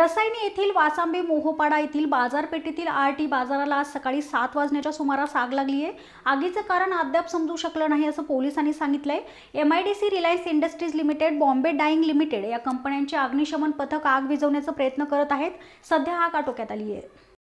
रसायनी येथील वासांबे मोहोपाडा येथील बाजारपेठेतील आर टी बाजाराला आज सकाळी सात वाजण्याच्या सुमारास आग लागली आहे आगीचं कारण अद्याप समजू शकलं नाही असं पोलिसांनी सांगितलंय M I D C Reliance Industries Limited Bombay Dyeing Limited या कंपन्यांचे अग्निशमन पथक आग विझवण्याचा प्रयत्न करत आहेत सध्या आग आटोक्यात आली आहे